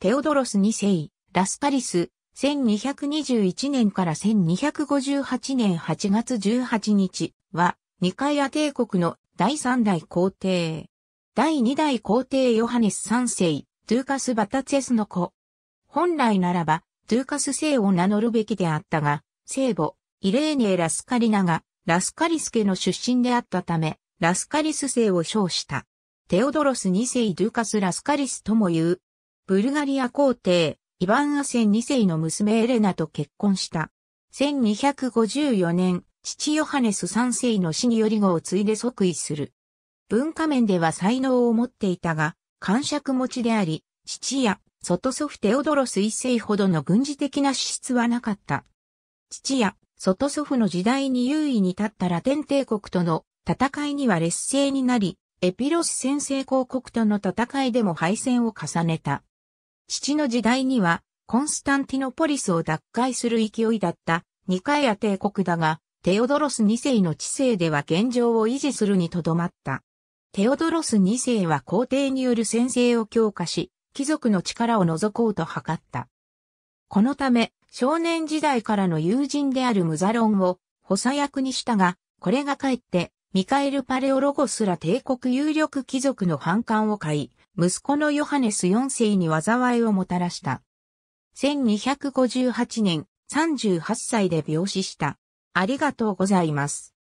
テオドロス2世、ラスパリス、1221年から1258年8月18日は、ニカイア帝国の第3代皇帝。第2代皇帝ヨハネス3世、トゥーカス・バタツェスの子。本来ならば、トゥーカス世を名乗るべきであったが、聖母、イレーネー・ラスカリナが、ラスカリス家の出身であったため、ラスカリス世を称した。テオドロス2世ドゥーカス・ラスカリスとも言う、ブルガリア皇帝、イヴァン・アセン2世の娘エレナと結婚した。1254年、父ヨハネス3世の死により後を継いで即位する。文化面では才能を持っていたが、感触持ちであり、父や外祖父テオドロス1世ほどの軍事的な資質はなかった。父や外祖父の時代に優位に立ったラテン帝国との戦いには劣勢になり、エピロス先制公国との戦いでも敗戦を重ねた。父の時代には、コンスタンティノポリスを奪回する勢いだったニカエア帝国だが、テオドロス2世の治世では現状を維持するにとどまった。テオドロス2世は皇帝による先制を強化し、貴族の力を除こうと図った。このため、少年時代からの友人であるムザロンを補佐役にしたが、これがかえってミカエル・パレオロゴスら帝国有力貴族の反感を買い、息子のヨハネス4世に災いをもたらした。1258年、38歳で病死した。ありがとうございます。